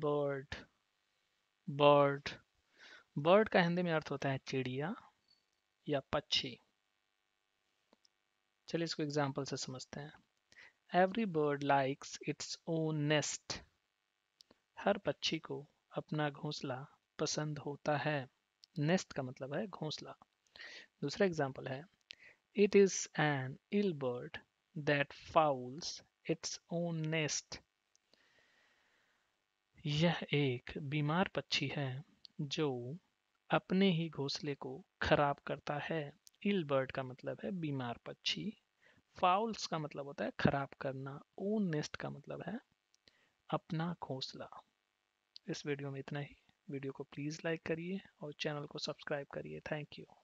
bird bird bird का हिंदी में अर्थ होता है चिड़िया या पक्षी चलिए इसको एग्जाम्पल से समझते हैं every bird likes its own nest हर पक्षी को अपना घोंसला पसंद होता है नेस्ट का मतलब है घोंसला दूसरा एग्जाम्पल है it is an ill bird that fouls its own nest यह एक बीमार पक्षी है जो अपने ही घोंसले को खराब करता है इल बर्ड का मतलब है बीमार पक्षी फाउल्स का मतलब होता है खराब करना ओन नेस्ट का मतलब है अपना घोंसला इस वीडियो में इतना ही वीडियो को प्लीज़ लाइक करिए और चैनल को सब्सक्राइब करिए थैंक यू